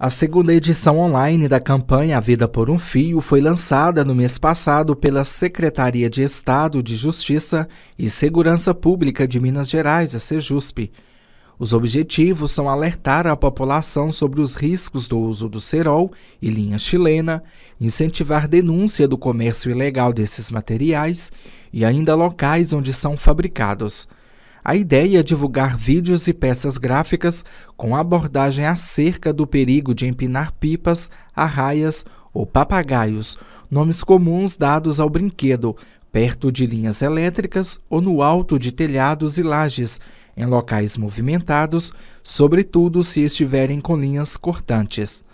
A segunda edição online da campanha A Vida por um Fio foi lançada no mês passado pela Secretaria de Estado de Justiça e Segurança Pública de Minas Gerais, a SEJUSP. Os objetivos são alertar a população sobre os riscos do uso do cerol e linha chilena, incentivar denúncia do comércio ilegal desses materiais e ainda locais onde são fabricados. A ideia é divulgar vídeos e peças gráficas com abordagem acerca do perigo de empinar pipas, arraias ou papagaios, nomes comuns dados ao brinquedo, perto de linhas elétricas ou no alto de telhados e lajes, em locais movimentados, sobretudo se estiverem com linhas cortantes.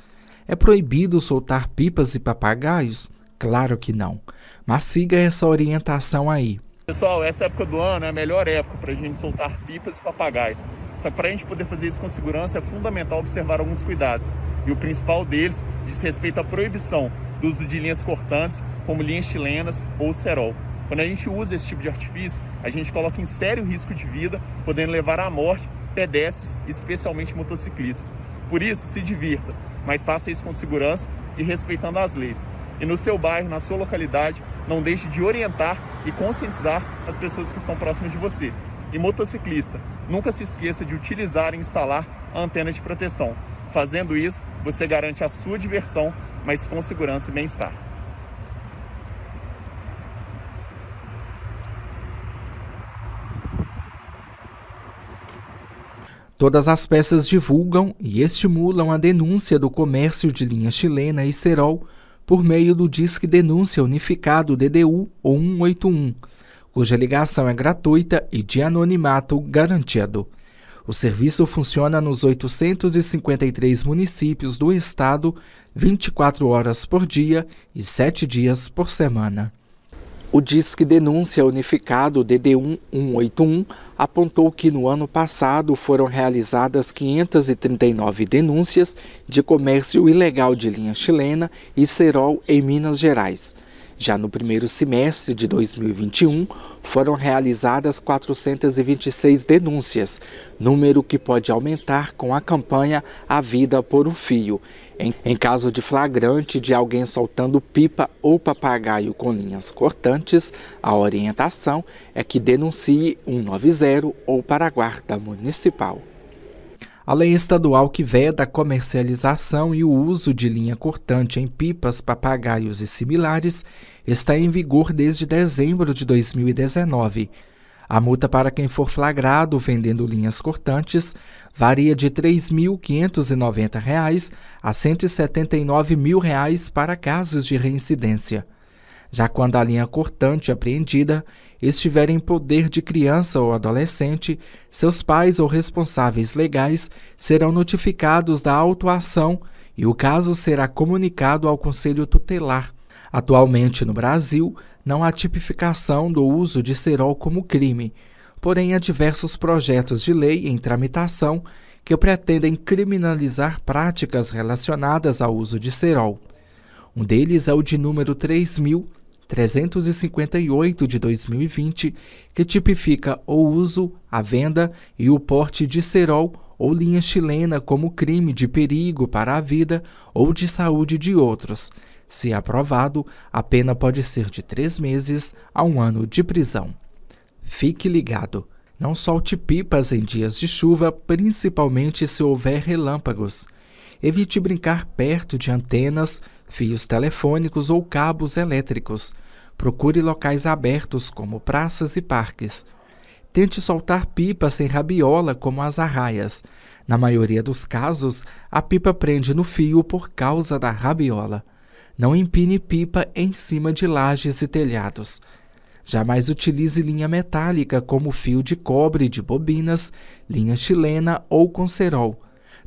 É proibido soltar pipas e papagaios? Claro que não. Mas siga essa orientação aí. Pessoal, essa é época do ano é a melhor época para a gente soltar pipas e papagaios. Só que para a gente poder fazer isso com segurança é fundamental observar alguns cuidados. E o principal deles diz respeito à proibição do uso de linhas cortantes, como linhas chilenas ou cerol. Quando a gente usa esse tipo de artifício, a gente coloca em sério risco de vida, podendo levar à morte pedestres, especialmente motociclistas. Por isso, se divirta, mas faça isso com segurança e respeitando as leis. E no seu bairro, na sua localidade, não deixe de orientar e conscientizar as pessoas que estão próximas de você. E motociclista, nunca se esqueça de utilizar e instalar a antena de proteção. Fazendo isso, você garante a sua diversão, mas com segurança e bem-estar. Todas as peças divulgam e estimulam a denúncia do comércio de linha chilena e cerol por meio do Disque Denúncia Unificado DDU ou 181, cuja ligação é gratuita e de anonimato garantido. O serviço funciona nos 853 municípios do estado, 24 horas por dia e 7 dias por semana. O Disque Denúncia Unificado DD1181 apontou que no ano passado foram realizadas 539 denúncias de comércio ilegal de linha chilena e cerol em Minas Gerais. Já no primeiro semestre de 2021, foram realizadas 426 denúncias, número que pode aumentar com a campanha A Vida por um Fio. Em, em caso de flagrante de alguém soltando pipa ou papagaio com linhas cortantes, a orientação é que denuncie 190 ou para a Guarda Municipal. A lei estadual que veda a comercialização e o uso de linha cortante em pipas, papagaios e similares está em vigor desde dezembro de 2019. A multa para quem for flagrado vendendo linhas cortantes varia de R$ 3.590 a R$ 179 mil reais para casos de reincidência já quando a linha cortante apreendida é estiver em poder de criança ou adolescente, seus pais ou responsáveis legais serão notificados da autuação e o caso será comunicado ao Conselho Tutelar. Atualmente no Brasil, não há tipificação do uso de cerol como crime, porém há diversos projetos de lei em tramitação que pretendem criminalizar práticas relacionadas ao uso de cerol. Um deles é o de número 3000 358 de 2020, que tipifica o uso, a venda e o porte de cerol ou linha chilena como crime de perigo para a vida ou de saúde de outros. Se aprovado, a pena pode ser de três meses a um ano de prisão. Fique ligado! Não solte pipas em dias de chuva, principalmente se houver relâmpagos. Evite brincar perto de antenas, fios telefônicos ou cabos elétricos. Procure locais abertos, como praças e parques. Tente soltar pipas sem rabiola, como as arraias. Na maioria dos casos, a pipa prende no fio por causa da rabiola. Não empine pipa em cima de lajes e telhados. Jamais utilize linha metálica, como fio de cobre de bobinas, linha chilena ou com cerol.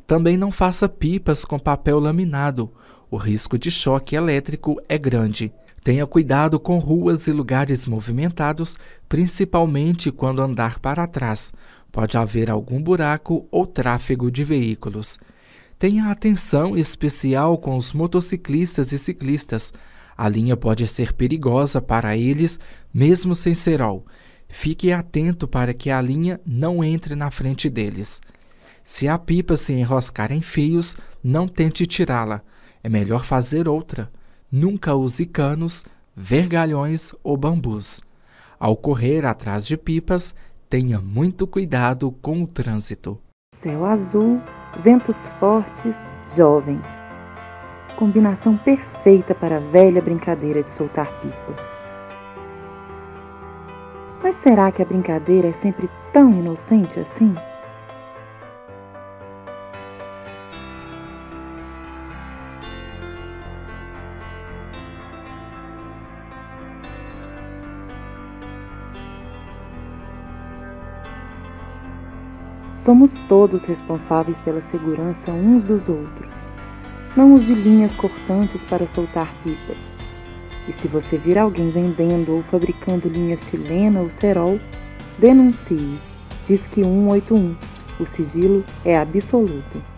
Também não faça pipas com papel laminado. O risco de choque elétrico é grande. Tenha cuidado com ruas e lugares movimentados, principalmente quando andar para trás. Pode haver algum buraco ou tráfego de veículos. Tenha atenção especial com os motociclistas e ciclistas. A linha pode ser perigosa para eles, mesmo sem serol. Fique atento para que a linha não entre na frente deles. Se a pipa se enroscar em fios, não tente tirá-la. É melhor fazer outra. Nunca use canos, vergalhões ou bambus. Ao correr atrás de pipas, tenha muito cuidado com o trânsito. Céu azul, ventos fortes, jovens. Combinação perfeita para a velha brincadeira de soltar pipa. Mas será que a brincadeira é sempre tão inocente assim? Somos todos responsáveis pela segurança uns dos outros. Não use linhas cortantes para soltar pipas. E se você vir alguém vendendo ou fabricando linha chilena ou cerol, denuncie. Diz que 181. O sigilo é absoluto.